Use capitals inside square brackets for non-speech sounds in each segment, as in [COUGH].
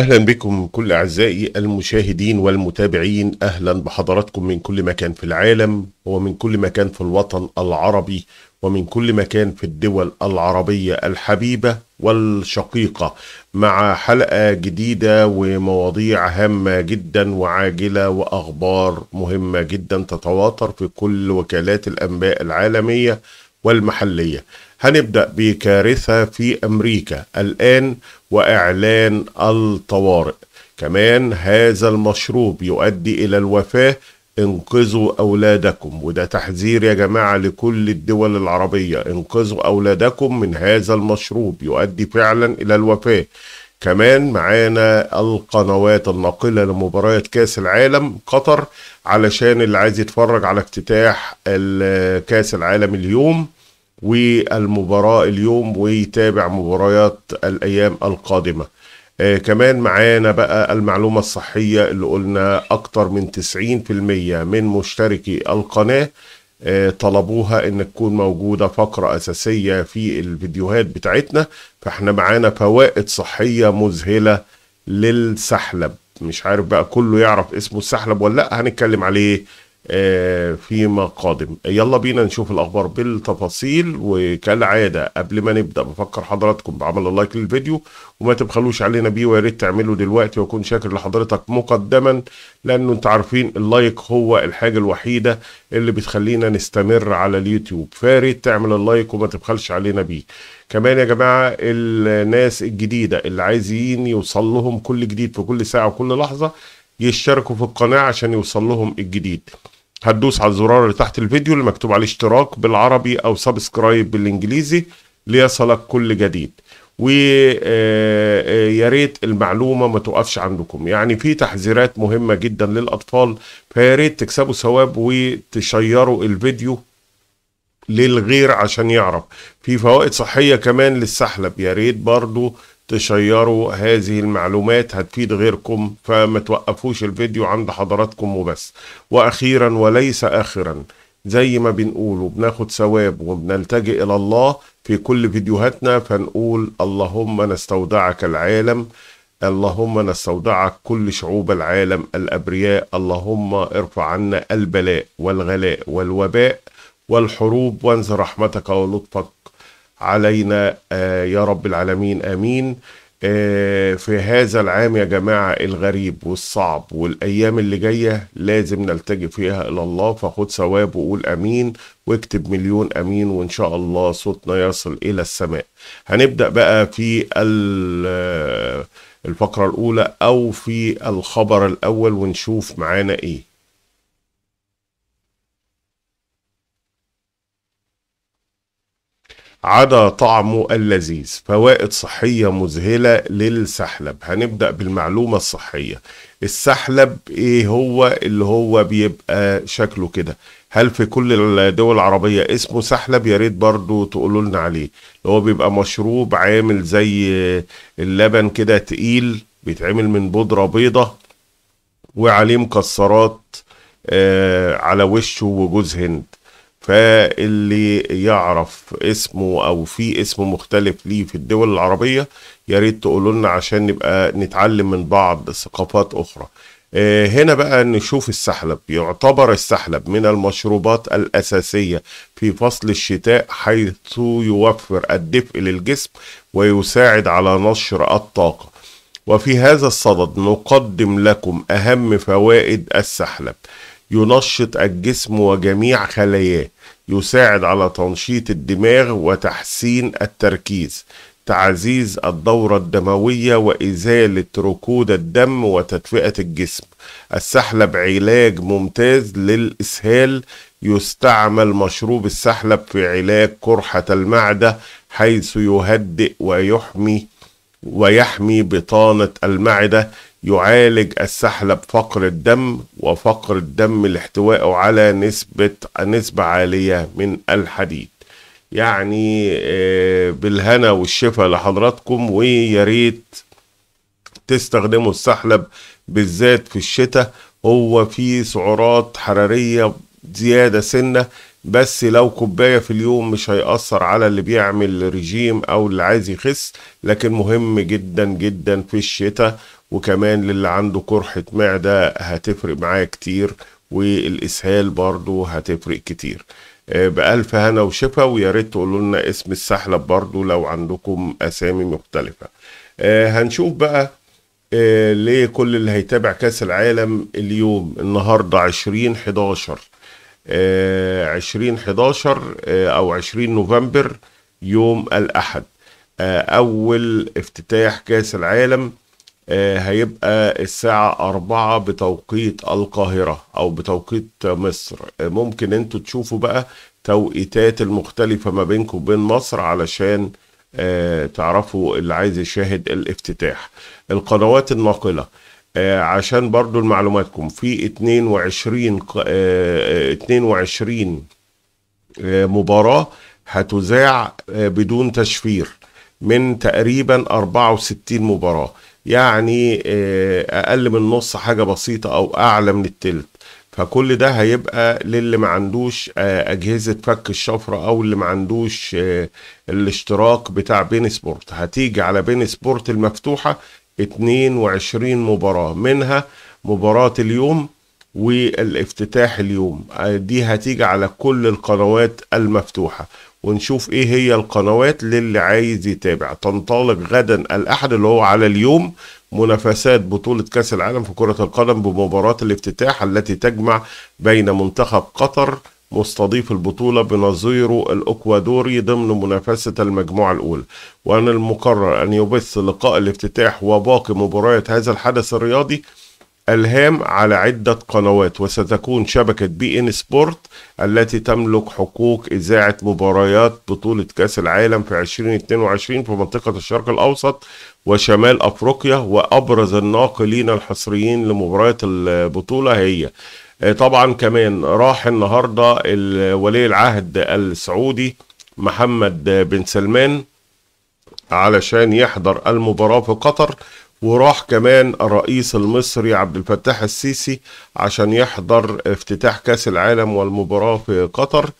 أهلا بكم كل أعزائي المشاهدين والمتابعين أهلا بحضراتكم من كل مكان في العالم ومن كل مكان في الوطن العربي ومن كل مكان في الدول العربية الحبيبة والشقيقة مع حلقة جديدة ومواضيع هامة جدا وعاجلة وأخبار مهمة جدا تتواتر في كل وكالات الأنباء العالمية والمحلية هنبدأ بكارثة في أمريكا الآن وإعلان الطوارئ كمان هذا المشروب يؤدي إلى الوفاة انقذوا أولادكم وده تحذير يا جماعة لكل الدول العربية انقذوا أولادكم من هذا المشروب يؤدي فعلا إلى الوفاة كمان معانا القنوات الناقلة لمباريات كأس العالم قطر علشان اللي عايز يتفرج على افتتاح كأس العالم اليوم والمباراة اليوم ويتابع مباريات الأيام القادمة آه كمان معانا بقى المعلومة الصحية اللي قلنا أكتر من 90% من مشتركي القناة آه طلبوها ان تكون موجوده فقره اساسيه في الفيديوهات بتاعتنا فاحنا معانا فوائد صحيه مذهله للسحلب مش عارف بقى كله يعرف اسمه السحلب ولا لا هنتكلم عليه آه، فيما قادم يلا بينا نشوف الاخبار بالتفاصيل وكالعاده قبل ما نبدا بفكر حضراتكم بعمل اللايك للفيديو وما تبخلوش علينا بيه ويا ريت تعمله دلوقتي واكون شاكر لحضرتك مقدما لانه انت عارفين اللايك هو الحاجه الوحيده اللي بتخلينا نستمر على اليوتيوب فياريت تعمل اللايك وما تبخلش علينا بيه كمان يا جماعه الناس الجديده اللي عايزين يوصل لهم كل جديد في كل ساعه وكل لحظه يشتركوا في القناه عشان يوصل لهم الجديد هتدوس على الزرار اللي تحت الفيديو اللي مكتوب عليه اشتراك بالعربي او سبسكرايب بالانجليزي ليصلك كل جديد ويا آه، آه، ريت المعلومه ما توقفش عندكم يعني في تحذيرات مهمه جدا للاطفال فيا ريت تكسبوا ثواب وتشيروا الفيديو للغير عشان يعرف في فوائد صحيه كمان للسحلب يا ريت برضو تشيروا هذه المعلومات هتفيد غيركم فما توقفوش الفيديو عند حضراتكم وبس واخيرا وليس اخرا زي ما بنقول وبناخد ثواب وبنلتجئ الى الله في كل فيديوهاتنا فنقول اللهم نستودعك العالم اللهم نستودعك كل شعوب العالم الابرياء اللهم ارفع عنا البلاء والغلاء والوباء والحروب وانزل رحمتك ولطفك علينا آه، يا رب العالمين امين آه، في هذا العام يا جماعه الغريب والصعب والايام اللي جايه لازم نلتجئ فيها الى الله فخد ثواب وقول امين واكتب مليون امين وان شاء الله صوتنا يصل الى السماء هنبدا بقى في آه، الفقره الاولى او في الخبر الاول ونشوف معانا ايه عدا طعمه اللذيذ فوائد صحية مذهلة للسحلب هنبدأ بالمعلومة الصحية السحلب ايه هو اللي هو بيبقى شكله كده هل في كل الدول العربية اسمه سحلب يا ريت برضو تقولوا لنا عليه اللي هو بيبقى مشروب عامل زي اللبن كده تقيل بيتعمل من بودرة بيضة وعليه مكسرات آه على وشه وجوز هند فاللي يعرف اسمه او في اسم مختلف ليه في الدول العربيه يا ريت تقولوا لنا عشان نبقى نتعلم من بعض ثقافات اخرى آه، هنا بقى نشوف السحلب يعتبر السحلب من المشروبات الأساسية في فصل الشتاء حيث يوفر الدفء للجسم ويساعد على نشر الطاقة وفي هذا الصدد نقدم لكم أهم فوائد السحلب ينشط الجسم وجميع خلاياه يساعد على تنشيط الدماغ وتحسين التركيز تعزيز الدورة الدموية وإزالة ركود الدم وتدفئة الجسم السحلب علاج ممتاز للإسهال يستعمل مشروب السحلب في علاج قرحة المعدة حيث يهدئ ويحمي ويحمي بطانة المعدة يعالج السحلب فقر الدم وفقر الدم الاحتواء على نسبة نسبة عالية من الحديد يعني آه، بالهنا والشفا لحضراتكم وياريت تستخدموا السحلب بالذات في الشتاء هو فيه سعرات حرارية زيادة سنة بس لو كوباية في اليوم مش هيأثر على اللي بيعمل رجيم أو اللي عايز يخس لكن مهم جدا جدا في الشتاء وكمان للي عنده قرحة معدة هتفرق معاه كتير والإسهال برضو هتفرق كتير آه، بألف هنا وشفا ويا ريت تقولوا لنا اسم السحلب برضو لو عندكم أسامي مختلفة آه، هنشوف بقى آه، لكل اللي هيتابع كأس العالم اليوم النهاردة 20 11 20 11 أو 20 نوفمبر يوم الأحد أول افتتاح كأس العالم آه، هيبقى الساعة أربعة بتوقيت القاهرة أو بتوقيت مصر آه، ممكن أنتوا تشوفوا بقى توقيتات المختلفة ما بينكم وبين مصر علشان آه، تعرفوا اللي عايز يشاهد الافتتاح القنوات الناقلة عشان برضو لمعلوماتكم في 22 22 مباراة هتذاع بدون تشفير من تقريبا 64 مباراه يعني آه، اقل من نص حاجه بسيطه او اعلى من التلت فكل ده هيبقى للي ما عندوش آه، اجهزه فك الشفره او اللي ما عندوش آه، الاشتراك بتاع بين سبورت هتيجي على بين سبورت المفتوحه 22 مباراه منها مباراه اليوم والافتتاح اليوم دي هتيجي على كل القنوات المفتوحة ونشوف ايه هي القنوات للي عايز يتابع تنطلق غدا الاحد اللي هو على اليوم منافسات بطولة كأس العالم في كرة القدم بمباراة الافتتاح التي تجمع بين منتخب قطر مستضيف البطولة بنظيره الإكوادوري ضمن منافسة المجموعة الأولى وأن المقرر أن يبث لقاء الافتتاح وباقي مباريات هذا الحدث الرياضي الهام على عدة قنوات وستكون شبكة بي ان سبورت التي تملك حقوق إذاعة مباريات بطولة كأس العالم في 2022 في منطقة الشرق الأوسط وشمال أفريقيا وأبرز الناقلين الحصريين لمباريات البطولة هي آه، طبعا كمان راح النهاردة ولي العهد السعودي محمد بن سلمان علشان يحضر المباراة في قطر وراح كمان الرئيس المصري عبد الفتاح السيسي عشان يحضر افتتاح كاس العالم والمباراة في قطر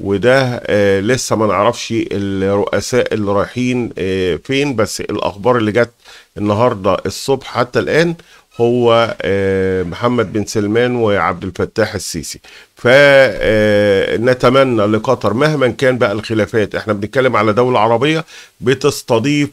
وده آه، لسه ما نعرفش الرؤساء اللي رايحين آه، فين بس الاخبار اللي جت النهارده الصبح حتى الان هو آه، محمد بن سلمان وعبد الفتاح السيسي فنتمنى لقطر مهما كان بقى الخلافات احنا بنتكلم على دولة عربية بتستضيف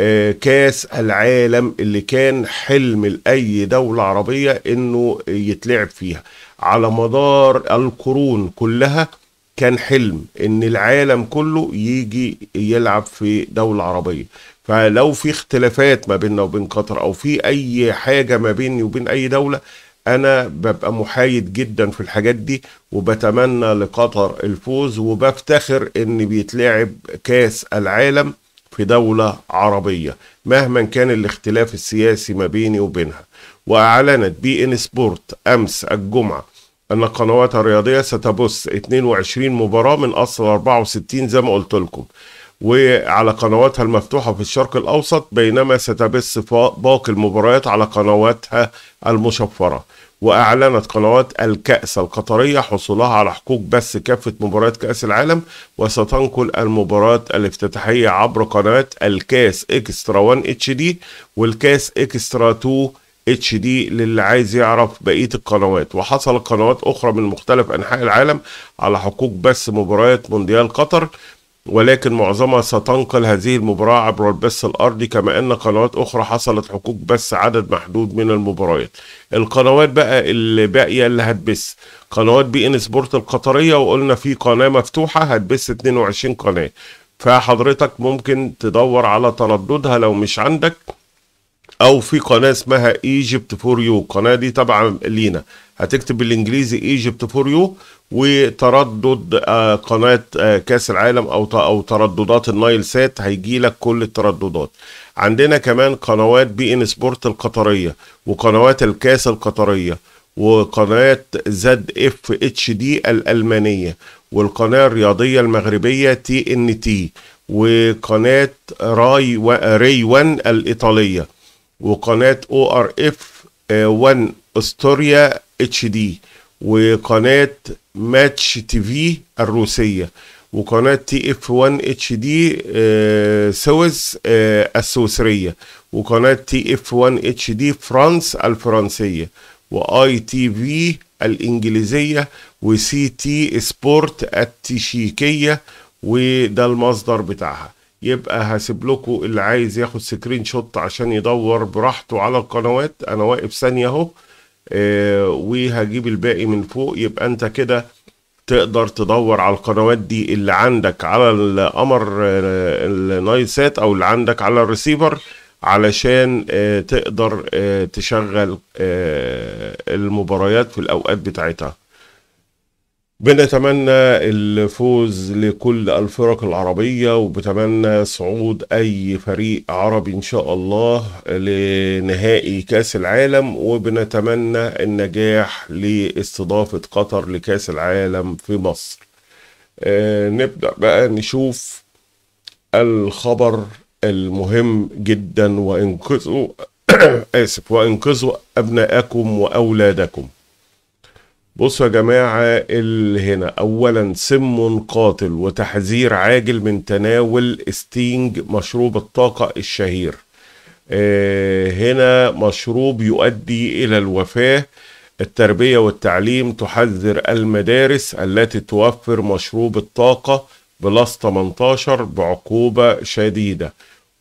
آه، كاس العالم اللي كان حلم لأي دولة عربية إنه يتلعب فيها على مدار القرون كلها كان حلم إن العالم كله يجي يلعب في دولة عربية فلو في اختلافات ما بيننا وبين قطر أو في أي حاجة ما بيني وبين أي دولة أنا ببقى محايد جدا في الحاجات دي وبتمنى لقطر الفوز وبفتخر إن بيتلعب كاس العالم في دولة عربية مهما كان الاختلاف السياسي ما بيني وبينها وأعلنت بي إن سبورت أمس الجمعة ان القنوات الرياضيه ستبث 22 مباراه من اصل 64 زي ما قلت لكم وعلى قنواتها المفتوحة في الشرق الأوسط بينما ستبث باقي المباريات على قنواتها المشفرة وأعلنت قنوات الكأس القطرية حصولها على حقوق بث كافة مباريات كأس العالم وستنقل المباراه الافتتاحية عبر قناة الكاس إكسترا 1 اتش دي والكاس إكسترا 2 اتش دي للي عايز يعرف بقيه القنوات وحصل قنوات اخرى من مختلف انحاء العالم على حقوق بث مباريات مونديال قطر ولكن معظمها ستنقل هذه المباراة عبر البث الأرضي كما أن قنوات أخرى حصلت حقوق بث عدد محدود من المباريات القنوات بقى اللي باقية اللي هتبث قنوات بي إن سبورت القطرية وقلنا في قناة مفتوحة هتبث 22 قناة فحضرتك ممكن تدور على ترددها لو مش عندك او في قناه اسمها ايجيبت فور يو القناه دي طبعا لينا هتكتب بالانجليزي ايجيبت فور يو وتردد آه، قناه آه، كاس العالم او او ترددات النايل سات هيجي لك كل الترددات عندنا كمان قنوات بي ان سبورت القطريه وقنوات الكاس القطريه وقناه زد اف اتش دي الالمانيه والقناه الرياضيه المغربيه تي ان تي وقناه راي و... ري وان الايطاليه وقناه او ار اف 1 استوريا اتش دي وقناه ماتش تي في الروسيه وقناه تي اف 1 اتش دي سويس آه، السويسريه وقناه تي اف 1 اتش دي فرانس الفرنسيه واي تي في الانجليزيه وسي تي سبورت التشيكيه وده المصدر بتاعها يبقى هسيب لكم اللي عايز ياخد سكرين شوت عشان يدور براحته على القنوات انا واقف ثانيه اهو آه، وهجيب الباقي من فوق يبقى انت كده تقدر تدور على القنوات دي اللي عندك على القمر آه، النايسات او اللي عندك على الريسيفر علشان آه، تقدر تشغل المباريات في الاوقات بتاعتها بنتمنى الفوز لكل الفرق العربية وبتمنى صعود أي فريق عربي إن شاء الله لنهائي كأس العالم وبنتمنى النجاح لاستضافة قطر لكأس العالم في مصر آه نبدأ بقى نشوف الخبر المهم جدا وانقذوا [COUGHS] آسف وانقذوا أبناءكم وأولادكم بصوا يا جماعة اللي هنا أولا سم قاتل وتحذير عاجل من تناول ستينج مشروب الطاقة الشهير آه، هنا مشروب يؤدي إلى الوفاة التربية والتعليم تحذر المدارس التي توفر مشروب الطاقة بلس 18 بعقوبة شديدة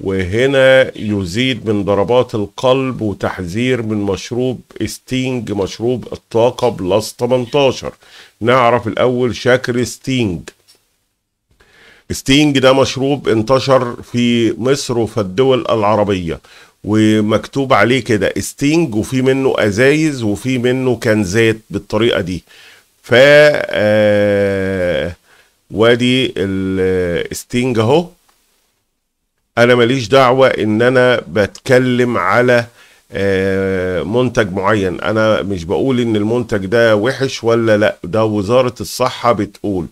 وهنا يزيد من ضربات القلب وتحذير من مشروب ستينج مشروب الطاقة بلس 18 نعرف الأول شكل ستينج ستينج ده مشروب انتشر في مصر وفي الدول العربية ومكتوب عليه كده ستينج وفي منه ازايز وفي منه كنزات بالطريقه دي ف آه... وادي الستينج اهو انا ماليش دعوه ان انا بتكلم على آه، منتج معين انا مش بقول ان المنتج ده وحش ولا لا ده وزاره الصحه بتقول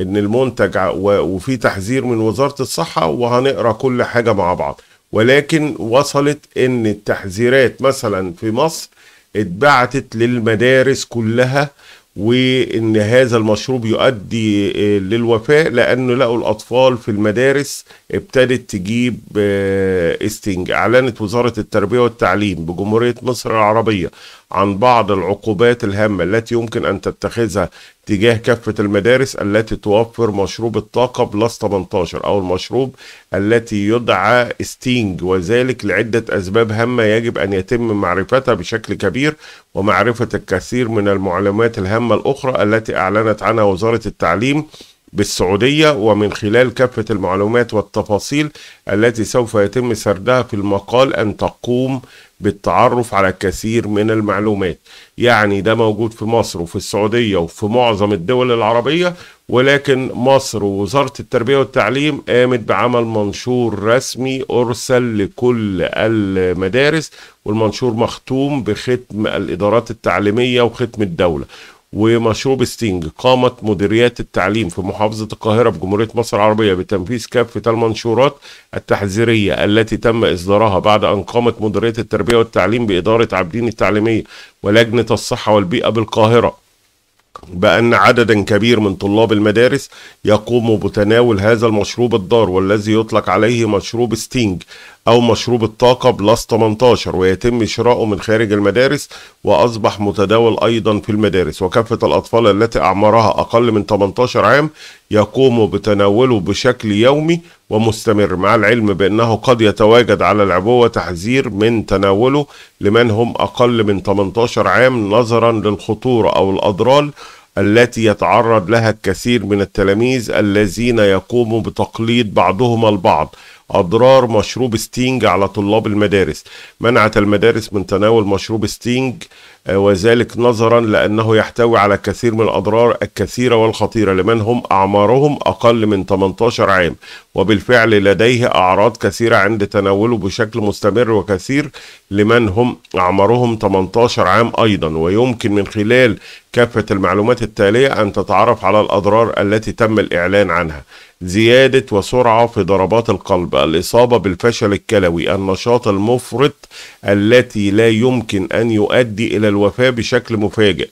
ان المنتج وفي تحذير من وزاره الصحه وهنقرا كل حاجه مع بعض ولكن وصلت ان التحذيرات مثلا في مصر اتبعتت للمدارس كلها وان هذا المشروب يؤدي آه، للوفاه لانه لقوا الاطفال في المدارس ابتدت تجيب آه، استنج اعلنت وزاره التربيه والتعليم بجمهوريه مصر العربيه عن بعض العقوبات الهامه التي يمكن ان تتخذها تجاه كافة المدارس التي توفر مشروب الطاقة بلس 18 أو المشروب التي يدعى ستينج وذلك لعدة أسباب هامة يجب أن يتم معرفتها بشكل كبير ومعرفة الكثير من المعلومات الهامة الأخرى التي أعلنت عنها وزارة التعليم بالسعودية ومن خلال كافة المعلومات والتفاصيل التي سوف يتم سردها في المقال أن تقوم بالتعرف على كثير من المعلومات يعني ده موجود في مصر وفي السعودية وفي معظم الدول العربية ولكن مصر ووزارة التربية والتعليم قامت بعمل منشور رسمي أرسل لكل المدارس والمنشور مختوم بختم الإدارات التعليمية وختم الدولة ومشروب ستينج قامت مديريات التعليم في محافظة القاهرة بجمهورية مصر العربية بتنفيذ كافة المنشورات التحذيرية التي تم إصدارها بعد أن قامت مديرية التربية والتعليم بإدارة عابدين التعليمية ولجنة الصحة والبيئة بالقاهرة بأن عددا كبير من طلاب المدارس يقوموا بتناول هذا المشروب الضار والذي يطلق عليه مشروب ستينج أو مشروب الطاقة بلس 18 ويتم شراؤه من خارج المدارس وأصبح متداول أيضا في المدارس وكافة الأطفال التي أعمارها أقل من 18 عام يقوم بتناوله بشكل يومي ومستمر مع العلم بأنه قد يتواجد على العبوة تحذير من تناوله لمن هم أقل من 18 عام نظرا للخطورة أو الأضرار التي يتعرض لها الكثير من التلاميذ الذين يقوموا بتقليد بعضهم البعض أضرار مشروب ستينج على طلاب المدارس منعت المدارس من تناول مشروب ستينج آه، وذلك نظرا لأنه يحتوي على كثير من الأضرار الكثيرة والخطيرة لمن هم أعمارهم أقل من 18 عام وبالفعل لديه أعراض كثيرة عند تناوله بشكل مستمر وكثير لمن هم أعمارهم 18 عام أيضا ويمكن من خلال كافة المعلومات التالية أن تتعرف على الأضرار التي تم الإعلان عنها زيادة وسرعة في ضربات القلب الإصابة بالفشل الكلوي النشاط المفرط التي لا يمكن أن يؤدي إلى الوفاة بشكل مفاجئ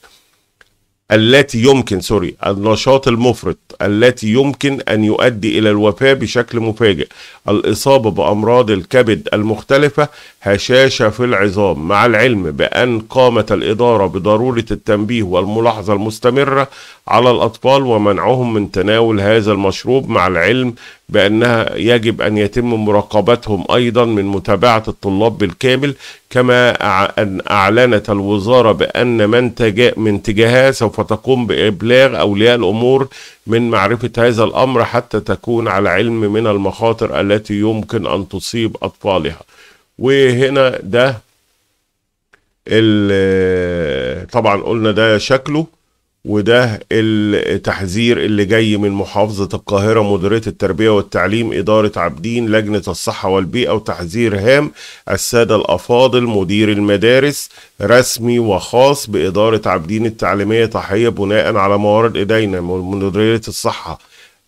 التي يمكن سوري النشاط المفرط التي يمكن أن يؤدي إلى الوفاة بشكل مفاجئ الإصابة بأمراض الكبد المختلفة هشاشة في العظام مع العلم بأن قامت الإدارة بضرورة التنبيه والملاحظة المستمرة على الأطفال ومنعهم من تناول هذا المشروب مع العلم بأنها يجب أن يتم مراقبتهم أيضا من متابعة الطلاب بالكامل كما أن أعلنت الوزارة بأن من, تجا من تجاهها سوف تقوم بإبلاغ أولياء الأمور من معرفة هذا الأمر حتى تكون على علم من المخاطر التي يمكن أن تصيب أطفالها وهنا ده طبعا قلنا ده شكله وده التحذير اللي جاي من محافظة القاهرة مديرية التربية والتعليم إدارة عابدين لجنة الصحة والبيئة وتحذير هام السادة الأفاضل مدير المدارس رسمي وخاص بإدارة عابدين التعليمية تحية بناء على موارد إيدينا مديرية الصحة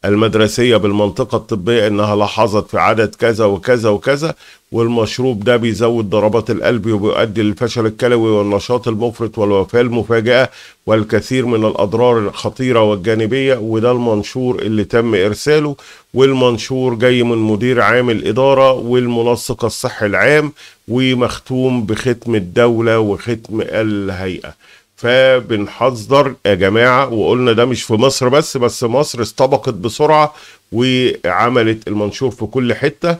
المدرسية بالمنطقة الطبية إنها لاحظت في عدد كذا وكذا وكذا والمشروب ده بيزود ضربات القلب وبيؤدي للفشل الكلوي والنشاط المفرط والوفاة المفاجئة والكثير من الأضرار الخطيرة والجانبية وده المنشور اللي تم إرساله والمنشور جاي من مدير عام الإدارة والمنسق الصحي العام ومختوم بختم الدولة وختم الهيئة فبنحذر يا جماعه وقلنا ده مش في مصر بس بس مصر استبقت بسرعه وعملت المنشور في كل حته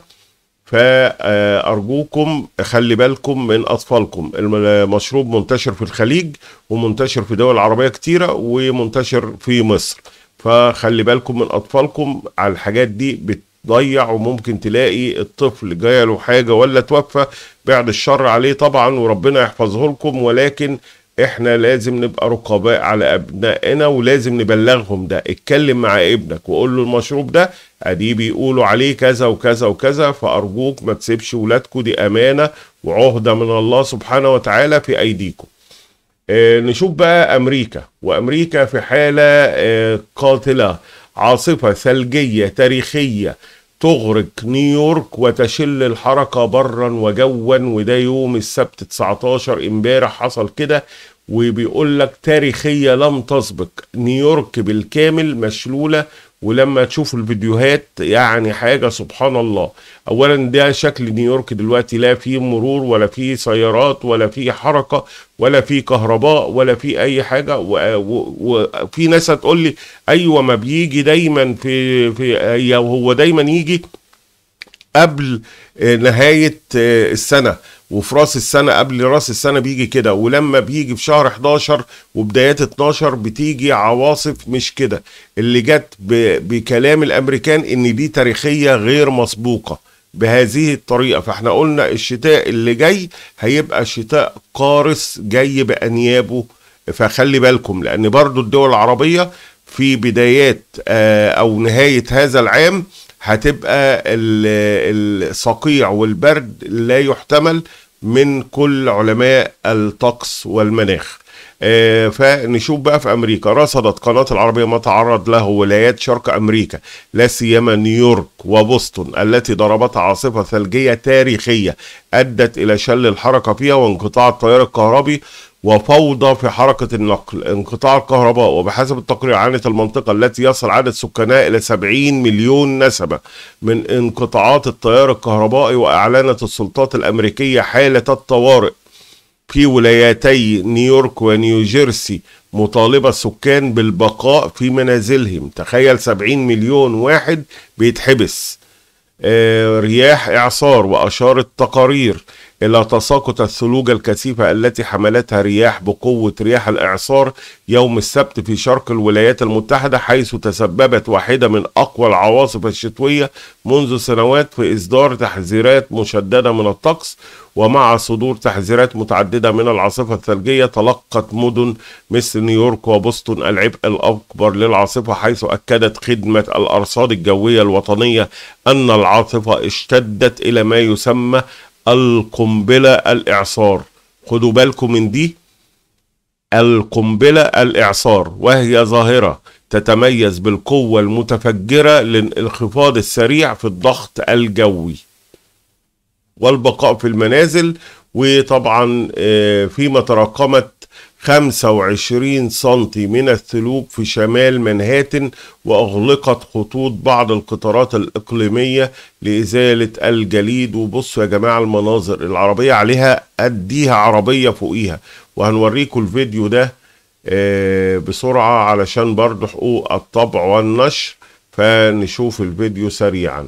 فارجوكم خلي بالكم من اطفالكم المشروب منتشر في الخليج ومنتشر في دول عربيه كتيره ومنتشر في مصر فخلي بالكم من اطفالكم على الحاجات دي بتضيع وممكن تلاقي الطفل له حاجة ولا توفى بعد الشر عليه طبعا وربنا يحفظه لكم ولكن احنا لازم نبقى رقباء على ابنائنا ولازم نبلغهم ده اتكلم مع ابنك وقول له المشروب ده ادي بيقولوا عليه كذا وكذا وكذا فارجوك ما تسيبش ولادكم دي امانه وعهده من الله سبحانه وتعالى في ايديكم اه نشوف بقى امريكا وامريكا في حاله اه قاتله عاصفه ثلجيه تاريخيه تغرق نيويورك وتشل الحركة برا وجوا وده يوم السبت 19 امبارح حصل كده وبيقول لك تاريخية لم تسبق نيويورك بالكامل مشلولة ولما تشوف الفيديوهات يعني حاجه سبحان الله اولا ده شكل نيويورك دلوقتي لا فيه مرور ولا فيه سيارات ولا فيه حركه ولا فيه كهرباء ولا فيه اي حاجه وفي ناس هتقول لي ايوه ما بيجي دايما في في هو دايما يجي قبل آه، نهايه آه، السنه وفي راس السنه قبل راس السنه بيجي كده ولما بيجي في شهر 11 وبدايات 12 بتيجي عواصف مش كده اللي جت بكلام الامريكان ان دي تاريخيه غير مسبوقه بهذه الطريقه فاحنا قلنا الشتاء اللي جاي هيبقى شتاء قارس جاي بانيابه فخلي بالكم لان برضو الدول العربيه في بدايات آه، او نهايه هذا العام هتبقى الصقيع والبرد لا يحتمل من كل علماء الطقس والمناخ آه، فنشوف بقى في امريكا رصدت قناه العربيه ما تعرض له ولايات شرق امريكا لا سيما نيويورك وبوسطن التي ضربتها عاصفه ثلجيه تاريخيه ادت الى شل الحركه فيها وانقطاع التيار الكهربي وفوضى في حركة النقل انقطاع الكهرباء وبحسب التقرير عانت المنطقة التي يصل عدد سكانها إلى 70 مليون نسمة من انقطاعات التيار الكهربائي وأعلنت السلطات الأمريكية حالة الطوارئ في ولايتي نيويورك ونيوجيرسي مطالبة السكان بالبقاء في منازلهم تخيل 70 مليون واحد بيتحبس آه، رياح إعصار وأشارت تقارير إلى تساقط الثلوج الكثيفة التي حملتها رياح بقوة رياح الإعصار يوم السبت في شرق الولايات المتحدة حيث تسببت واحدة من أقوى العواصف الشتوية منذ سنوات في إصدار تحذيرات مشددة من الطقس ومع صدور تحذيرات متعددة من العاصفة الثلجية تلقت مدن مثل نيويورك وبوسطن العبء الأكبر للعاصفة حيث أكدت خدمة الأرصاد الجوية الوطنية أن العاصفة اشتدت إلى ما يسمى القنبله الاعصار خدوا بالكم من دي القنبله الاعصار وهي ظاهره تتميز بالقوه المتفجره للانخفاض السريع في الضغط الجوي والبقاء في المنازل وطبعا آه، فيما تراكمت 25 سنتي من الثلوج في شمال منهاتن وأغلقت خطوط بعض القطارات الإقليمية لإزالة الجليد وبصوا يا جماعة المناظر العربية عليها أديها عربية فوقيها وهنوريكم الفيديو ده آه، بسرعة علشان برضه حقوق الطبع والنشر فنشوف الفيديو سريعا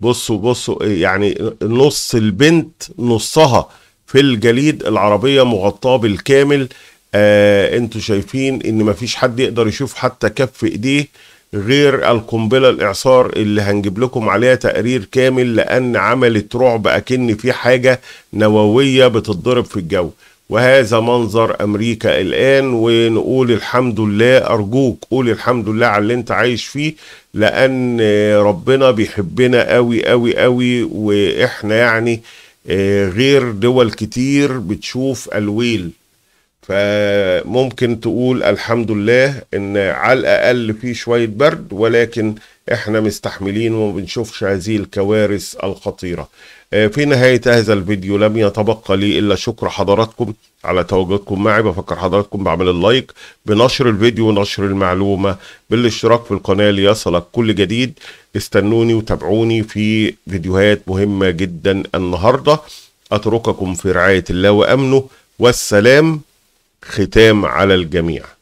بصوا بصوا يعني نص البنت نصها في الجليد العربية مغطاة بالكامل آه انتوا شايفين ان مفيش حد يقدر يشوف حتى كف ايديه غير القنبله الاعصار اللي هنجيب لكم عليها تقرير كامل لان عملت رعب اكن في حاجه نوويه بتتضرب في الجو وهذا منظر امريكا الان ونقول الحمد لله ارجوك قول الحمد لله على اللي انت عايش فيه لان ربنا بيحبنا قوي قوي قوي واحنا يعني آه، غير دول كتير بتشوف الويل فممكن تقول الحمد لله ان على الاقل في شويه برد ولكن احنا مستحملين وما بنشوفش هذه الكوارث الخطيره آه، في نهايه هذا الفيديو لم يتبقى لي الا شكر حضراتكم على تواجدكم معي بفكر حضراتكم بعمل اللايك بنشر الفيديو ونشر المعلومه بالاشتراك في القناه ليصلك كل جديد استنوني وتابعوني في فيديوهات مهمه جدا النهارده اترككم في رعايه الله وامنه والسلام ختام على الجميع